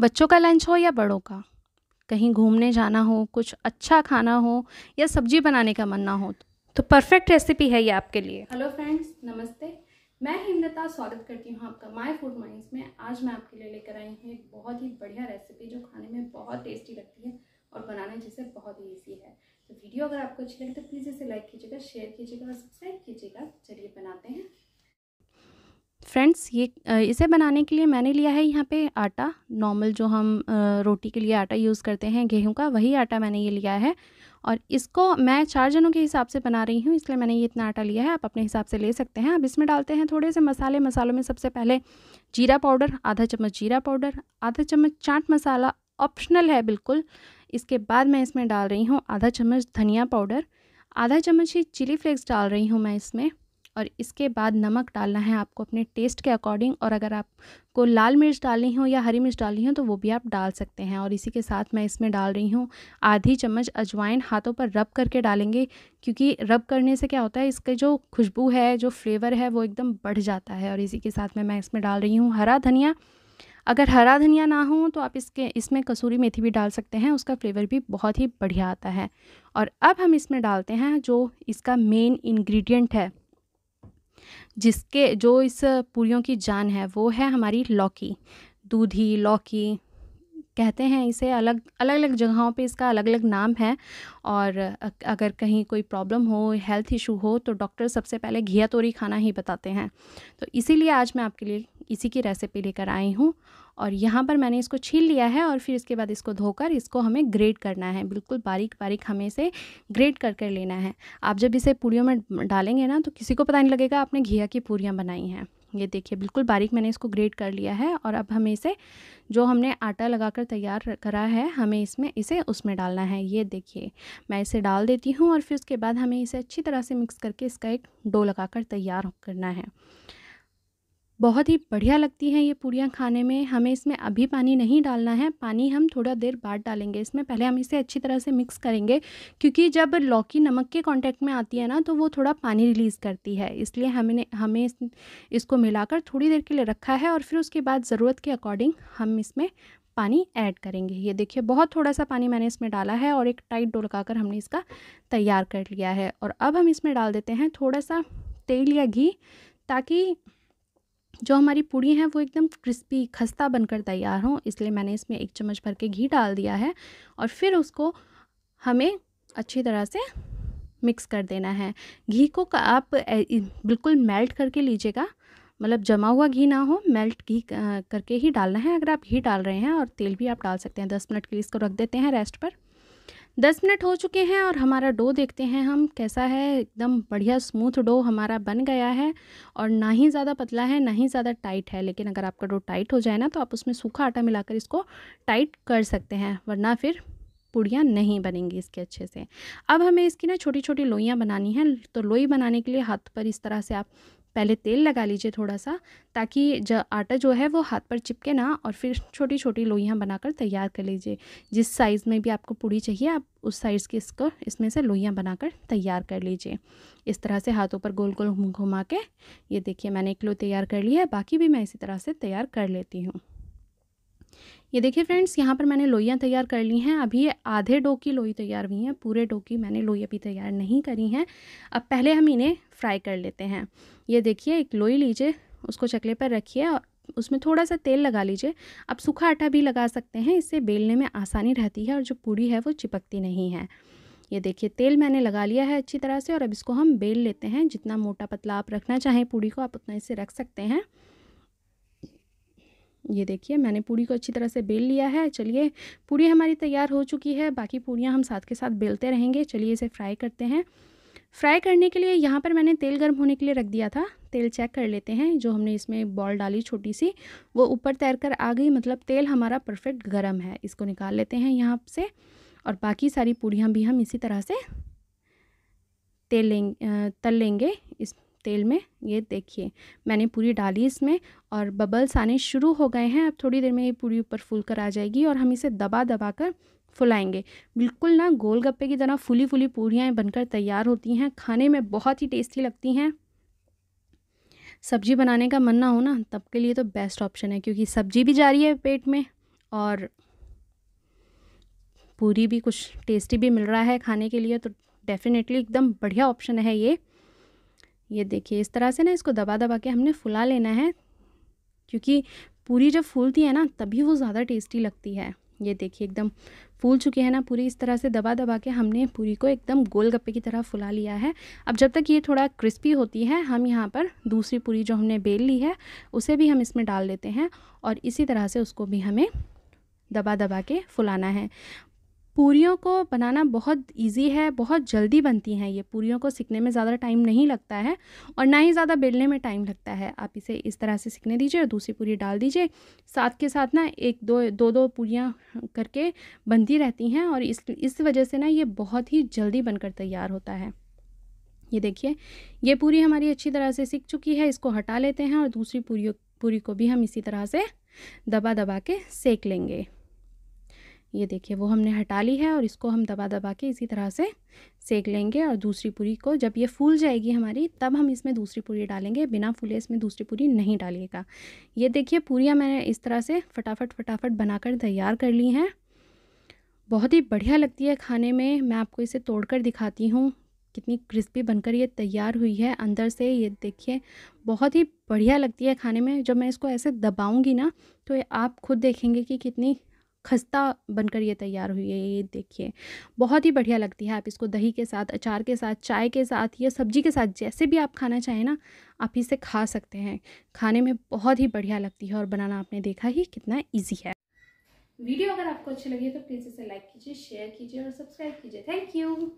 बच्चों का लंच हो या बड़ों का कहीं घूमने जाना हो कुछ अच्छा खाना हो या सब्जी बनाने का मन ना हो तो परफेक्ट रेसिपी है ये आपके लिए हेलो फ्रेंड्स नमस्ते मैं हिमलता स्वागत करती हूँ आपका माय फूड माइंड्स में आज मैं आपके लिए लेकर आई हूँ एक बहुत ही बढ़िया रेसिपी जो खाने में बहुत टेस्टी लगती है और बनाने जैसे बहुत ही ईजी है तो वीडियो अगर आपको अच्छी लगे तो प्लीज़ इसे लाइक कीजिएगा शेयर कीजिएगा और सब्सक्राइब कीजिएगा चलिए बनाते हैं फ्रेंड्स ये इसे बनाने के लिए मैंने लिया है यहाँ पे आटा नॉर्मल जो हम रोटी के लिए आटा यूज़ करते हैं गेहूं का वही आटा मैंने ये लिया है और इसको मैं चार जनों के हिसाब से बना रही हूँ इसलिए मैंने ये इतना आटा लिया है आप अपने हिसाब से ले सकते हैं अब इसमें डालते हैं थोड़े से मसाले मसालों में सबसे पहले जीरा पाउडर आधा चम्मच जीरा पाउडर आधा चम्मच चाट मसाला ऑप्शनल है बिल्कुल इसके बाद मैं इसमें डाल रही हूँ आधा चम्मच धनिया पाउडर आधा चम्मच ही चिली फ्लेक्स डाल रही हूँ मैं इसमें और इसके बाद नमक डालना है आपको अपने टेस्ट के अकॉर्डिंग और अगर आपको लाल मिर्च डालनी हो या हरी मिर्च डालनी हो तो वो भी आप डाल सकते हैं और इसी के साथ मैं इसमें डाल रही हूँ आधी चम्मच अजवाइन हाथों पर रब करके डालेंगे क्योंकि रब करने से क्या होता है इसके जो खुशबू है जो फ्लेवर है वो एकदम बढ़ जाता है और इसी के साथ में मैं इसमें डाल रही हूँ हरा धनिया अगर हरा धनिया ना हो तो आप इसके इसमें कसूरी मेथी भी डाल सकते हैं उसका फ्लेवर भी बहुत ही बढ़िया आता है और अब हम इसमें डालते हैं जो इसका मेन इंग्रेडिएंट है जिसके जो इस पूरियों की जान है वो है हमारी लौकी दूधी लौकी कहते हैं इसे अलग अलग अलग जगहों पे इसका अलग अलग नाम है और अगर कहीं कोई प्रॉब्लम हो हेल्थ इशू हो तो डॉक्टर सबसे पहले घिया तोरी खाना ही बताते हैं तो इसीलिए आज मैं आपके लिए इसी की रेसिपी लेकर आई हूँ और यहाँ पर मैंने इसको छील लिया है और फिर इसके बाद इसको धोकर इसको हमें ग्रेट करना है बिल्कुल बारीक बारीक हमें इसे ग्रेट कर कर लेना है आप जब इसे पूड़ियों में डालेंगे ना तो किसी को पता नहीं लगेगा आपने घिया की पूड़ियाँ बनाई हैं ये देखिए बिल्कुल बारीक मैंने इसको ग्रेट कर लिया है और अब हमें इसे जो हमने आटा लगाकर तैयार करा है हमें इसमें इसे उसमें डालना है ये देखिए मैं इसे डाल देती हूँ और फिर उसके बाद हमें इसे अच्छी तरह से मिक्स करके इसका एक डो लगाकर तैयार करना है बहुत ही बढ़िया लगती है ये पूड़ियाँ खाने में हमें इसमें अभी पानी नहीं डालना है पानी हम थोड़ा देर बाद डालेंगे इसमें पहले हम इसे अच्छी तरह से मिक्स करेंगे क्योंकि जब लौकी नमक के कांटेक्ट में आती है ना तो वो थोड़ा पानी रिलीज़ करती है इसलिए हमने हमें इस, इसको मिलाकर थोड़ी देर के लिए रखा है और फिर उसके बाद ज़रूरत के अकॉर्डिंग हम इसमें पानी ऐड करेंगे ये देखिए बहुत थोड़ा सा पानी मैंने इसमें डाला है और एक टाइट डोलका कर हमने इसका तैयार कर लिया है और अब हम इसमें डाल देते हैं थोड़ा सा तेल या घी ताकि जो हमारी पूड़ी हैं वो एकदम क्रिस्पी खस्ता बनकर तैयार हों इसलिए मैंने इसमें एक चम्मच भर के घी डाल दिया है और फिर उसको हमें अच्छी तरह से मिक्स कर देना है घी को आप बिल्कुल मेल्ट करके लीजिएगा मतलब जमा हुआ घी ना हो मेल्ट घी करके ही डालना है अगर आप घी डाल रहे हैं और तेल भी आप डाल सकते हैं दस मिनट के लिए इसको रख देते हैं रेस्ट पर दस मिनट हो चुके हैं और हमारा डो देखते हैं हम कैसा है एकदम बढ़िया स्मूथ डो हमारा बन गया है और ना ही ज़्यादा पतला है ना ही ज़्यादा टाइट है लेकिन अगर आपका डो टाइट हो जाए ना तो आप उसमें सूखा आटा मिलाकर इसको टाइट कर सकते हैं वरना फिर पूड़ियाँ नहीं बनेंगी इसके अच्छे से अब हमें इसकी ना छोटी छोटी लोइयाँ बनानी हैं तो लोई बनाने के लिए हाथ पर इस तरह से आप पहले तेल लगा लीजिए थोड़ा सा ताकि ज आटा जो है वो हाथ पर चिपके ना और फिर छोटी छोटी लोइयाँ बनाकर तैयार कर लीजिए जिस साइज़ में भी आपको पूड़ी चाहिए आप उस साइज़ की इसको इसमें से लोइयाँ बनाकर तैयार कर लीजिए इस तरह से हाथों पर गोल गोल घुमा के ये देखिए मैंने एक लो तैयार कर लिया है बाकी भी मैं इसी तरह से तैयार कर लेती हूँ ये देखिए फ्रेंड्स यहाँ पर मैंने लोइयाँ तैयार कर ली हैं अभी आधे डो की लोई तैयार हुई हैं पूरे डो की मैंने लोई अभी तैयार नहीं करी हैं अब पहले हम इन्हें फ्राई कर लेते हैं ये देखिए एक लोई लीजिए उसको चकले पर रखिए और उसमें थोड़ा सा तेल लगा लीजिए आप सूखा आटा भी लगा सकते हैं इससे बेलने में आसानी रहती है और जो पूड़ी है वो चिपकती नहीं है ये देखिए तेल मैंने लगा लिया है अच्छी तरह से और अब इसको हम बेल लेते हैं जितना मोटा पतला आप रखना चाहें पूड़ी को आप उतना इसे रख सकते हैं ये देखिए मैंने पूरी को अच्छी तरह से बेल लिया है चलिए पूरी हमारी तैयार हो चुकी है बाकी पूरियाँ हम साथ के साथ बेलते रहेंगे चलिए इसे फ्राई करते हैं फ्राई करने के लिए यहाँ पर मैंने तेल गर्म होने के लिए रख दिया था तेल चेक कर लेते हैं जो हमने इसमें बॉल डाली छोटी सी वो ऊपर तैर कर आ गई मतलब तेल हमारा परफेक्ट गर्म है इसको निकाल लेते हैं यहाँ से और बाकी सारी पूड़ियाँ भी हम इसी तरह से तेल लेंगे तल लेंगे इस तेल में ये देखिए मैंने पूरी डाली इसमें और बबल्स आने शुरू हो गए हैं अब थोड़ी देर में ये पूरी ऊपर फूल कर आ जाएगी और हम इसे दबा दबा कर फुलाएंगे बिल्कुल ना गोलगप्पे की तरह फूली फूली पूरियाँ बनकर तैयार होती हैं खाने में बहुत ही टेस्टी लगती हैं सब्जी बनाने का मन ना हो ना तब के लिए तो बेस्ट ऑप्शन है क्योंकि सब्जी भी जा रही है पेट में और पूरी भी कुछ टेस्टी भी मिल रहा है खाने के लिए तो डेफ़िनेटली एकदम बढ़िया ऑप्शन है ये ये देखिए इस तरह से ना इसको दबा दबा के हमने फुला लेना है क्योंकि पूरी जब फूलती है ना तभी वो ज़्यादा टेस्टी लगती है ये देखिए एकदम फूल चुके हैं ना पूरी इस तरह से दबा दबा के हमने पूरी को एकदम गोल गप्पे की तरह फुला लिया है अब जब तक ये थोड़ा क्रिस्पी होती है हम यहाँ पर दूसरी पूरी जो हमने बेल ली है उसे भी हम इसमें डाल देते हैं और इसी तरह से उसको भी हमें दबा दबा के फुलाना है पूरियों को बनाना बहुत इजी है बहुत जल्दी बनती हैं ये पूरियों को सीखने में ज़्यादा टाइम नहीं लगता है और ना ही ज़्यादा बेलने में टाइम लगता है आप इसे इस तरह से सीखने दीजिए और दूसरी पूरी डाल दीजिए साथ के साथ ना एक दो दो दो पूरियाँ करके बनती रहती हैं और इस इस वजह से ना ये बहुत ही जल्दी बनकर तैयार होता है ये देखिए ये पूरी हमारी अच्छी तरह से सीख चुकी है इसको हटा लेते हैं और दूसरी पूरी पूरी को भी हम इसी तरह से दबा दबा के सेक लेंगे ये देखिए वो हमने हटा ली है और इसको हम दबा दबा के इसी तरह से सेक लेंगे और दूसरी पूरी को जब ये फूल जाएगी हमारी तब हम इसमें दूसरी पूरी डालेंगे बिना फूले इसमें दूसरी पूरी नहीं डालिएगा ये देखिए पूरियाँ मैंने इस तरह से फटाफट फटाफट बनाकर तैयार कर ली हैं बहुत ही बढ़िया लगती है खाने में मैं आपको इसे तोड़ दिखाती हूँ कितनी क्रिस्पी बनकर ये तैयार हुई है अंदर से ये देखिए बहुत ही बढ़िया लगती है खाने में जब मैं इसको ऐसे दबाऊंगी ना तो आप खुद देखेंगे कि कितनी खस्ता बनकर ये तैयार हुई है ये देखिए बहुत ही बढ़िया लगती है आप इसको दही के साथ अचार के साथ चाय के साथ या सब्जी के साथ जैसे भी आप खाना चाहें ना आप इसे खा सकते हैं खाने में बहुत ही बढ़िया लगती है और बनाना आपने देखा ही कितना ईजी है वीडियो अगर आपको अच्छी लगी तो प्लीज़ इसे लाइक कीजिए शेयर कीजिए और सब्सक्राइब कीजिए थैंक यू